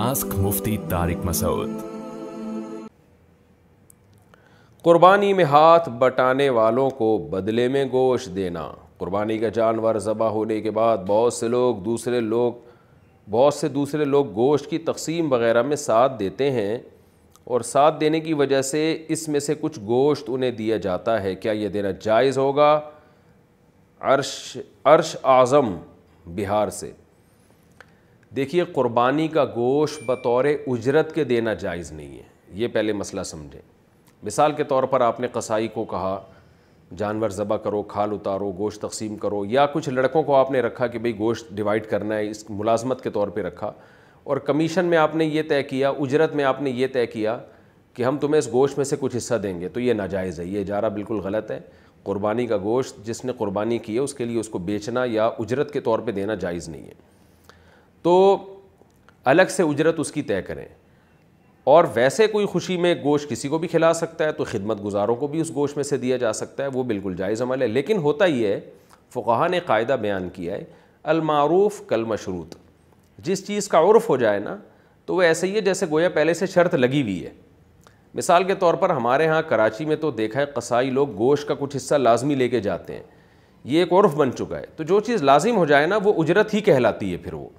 Ask मुफ्ती तारिक मसूद कुर्बानी में हाथ बटाने वालों को बदले में गोश देना कुर्बानी का जानवर ज़बा होने के बाद बहुत से लोग दूसरे लोग बहुत से दूसरे लोग गोश्त की तकसीम वगैरह में साथ देते हैं और साथ देने की वजह से इसमें से कुछ गोश्त उन्हें दिया जाता है क्या यह देना जायज़ होगा अर्श अर्श आज़म बिहार से देखिए क़ुरबानी का गोश बतौर उजरत के देना जायज़ नहीं है ये पहले मसला समझें मिसाल के तौर पर आपने कसाई को कहा जानवर ज़बह करो खाल उतारो गोश्त तकसीम करो या कुछ लड़कों को आपने रखा कि भाई गोश्त डिवाइड करना है इस मुलाजमत के तौर पर रखा और कमीशन में आपने ये तय किया उजरत में आपने ये तय किया कि हम तुम्हें इस गोश्त में से कुछ हिस्सा देंगे तो ये नाजायज़ है ये इजारा बिल्कुल गलत है क़ुरबानी का गोश्त जिसने क़ुरबानी की है उसके लिए उसको बेचना या उजरत के तौर पर देना जायज़ नहीं है तो अलग से उजरत उसकी तय करें और वैसे कोई खुशी में गोश्त किसी को भी खिला सकता है तो खिदमत गुजारों को भी उस गोश्त में से दिया जा सकता है वो बिल्कुल जायज़ अमल है लेकिन होता ही है फ़ुकाहा ने कायदा बयान किया है अलमारूफ़ कल मशरूत जिस चीज़ का उर्फ हो जाए ना तो वह ऐसे ही है जैसे गोया पहले से शर्त लगी हुई है मिसाल के तौर पर हमारे यहाँ कराची में तो देखा है कसाई लोग गोश का कुछ हिस्सा लाजमी के जाते हैं ये एक उर्फ बन चुका है तो जो चीज़ लाजिम हो जाए ना वो उजरत ही कहलाती है फिर वो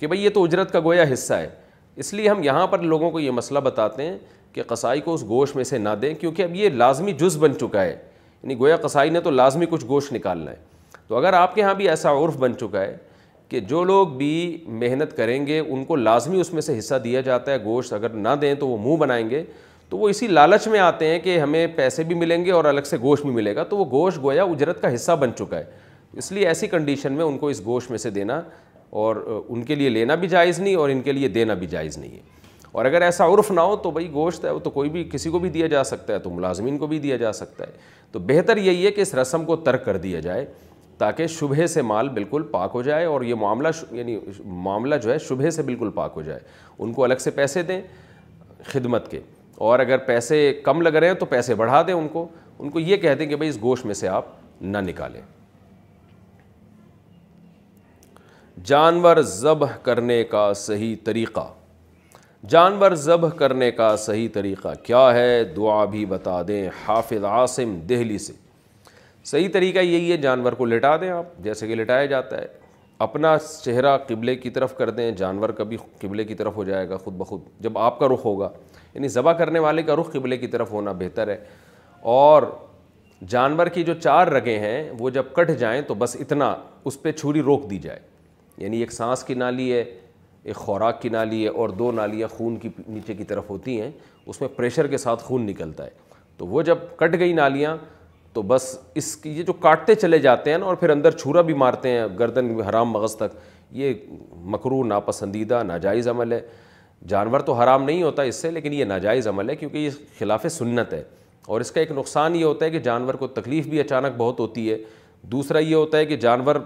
कि भाई ये तो उजरत का गोया हिस्सा है इसलिए हम यहाँ पर लोगों को ये मसला बताते हैं कि कसाई को उस गोश में से ना दें क्योंकि अब ये लाजमी जुज़ बन चुका है यानी गोया कसाई ने तो लाजमी कुछ गोश निकालना है तो अगर आपके यहाँ भी ऐसा उर्फ बन चुका है कि जो लोग भी मेहनत करेंगे उनको लाजमी उसमें से हिस्सा दिया जाता है गोश्त अगर ना दें तो वो मुंह बनाएंगे तो वो इसी लालच में आते हैं कि हमें पैसे भी मिलेंगे और अलग से गोश्त भी मिलेगा तो वो गोश्त गोया उजरत का हिस्सा बन चुका है इसलिए ऐसी कंडीशन में उनको इस गोश्त में से देना और उनके लिए लेना भी जायज़ नहीं और इनके लिए देना भी जायज़ नहीं है और अगर ऐसा उर्फ ना हो तो भाई गोश्त है वो तो कोई भी किसी को भी दिया जा सकता है तो मुलाजमीन को भी दिया जा सकता है तो बेहतर यही है कि इस रस्म को तर्क कर दिया जाए ताकि शुबह से माल बिल्कुल पाक हो जाए और ये मामला यानी मामला जो है शुबह से बिल्कुल पाक हो जाए उनको अलग से पैसे दें खिदमत के और अगर पैसे कम लग रहे हैं तो पैसे बढ़ा दें उनको उनको ये कह दें कि भाई इस गोश्त में से आप ना निकालें जानवर ज़बह करने का सही तरीक़ा जानवर ज़बह करने का सही तरीक़ा क्या है दुआ भी बता दें हाफिज आसिम दहली से सही तरीका यही है जानवर को लिटा दें आप जैसे कि लिटाया जाता है अपना चेहरा किबले की तरफ कर दें जानवर कभी किबले की तरफ हो जाएगा ख़ुद ब खुद जब आपका रुख होगा यानी ज़बा करने वाले का रुख किबले की तरफ होना बेहतर है और जानवर की जो चार रगें हैं वो जब कट जाएं तो बस इतना उस पर छुरी रोक दी जाए यानी एक सांस की नाली है एक खुराक की नाली है और दो नालियाँ खून की नीचे की तरफ होती हैं उसमें प्रेशर के साथ खून निकलता है तो वो जब कट गई नालियाँ तो बस इसकी ये जो काटते चले जाते हैं ना और फिर अंदर छुरा भी मारते हैं गर्दन हराम मगज़ तक ये मकरू नापसंदीदा नाजायज़ अमल है जानवर तो हराम नहीं होता इससे लेकिन ये नाजायज़ अमल है क्योंकि ये खिलाफ सुन्नत है और इसका एक नुकसान ये होता है कि जानवर को तकलीफ़ भी अचानक बहुत होती है दूसरा ये होता है कि जानवर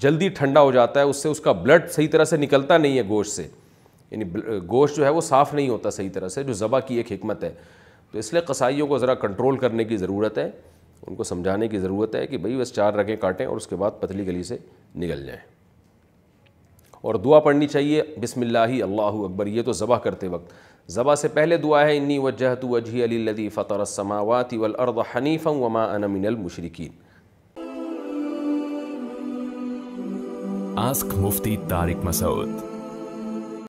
जल्दी ठंडा हो जाता है उससे उसका ब्लड सही तरह से निकलता नहीं है गोश्त से यानी गोश्त जो है वो साफ़ नहीं होता सही तरह से जो ज़बा की एक हमत है तो इसलिए कसाईयों को ज़रा कंट्रोल करने की ज़रूरत है उनको समझाने की ज़रूरत है कि भाई बस चार रगें काटें और उसके बाद पतली गली से निकल जाएँ और दुआ पढ़नी चाहिए बिसमिल्ला अल्लाह अकबर ये तो ज़बह करते वक्त ज़बा से पहले दुआ है इन्नी वजह तो वजह अली फ़तर समावत वल अर्द वमा अनमिनल Ask Mufti Tariq Masood.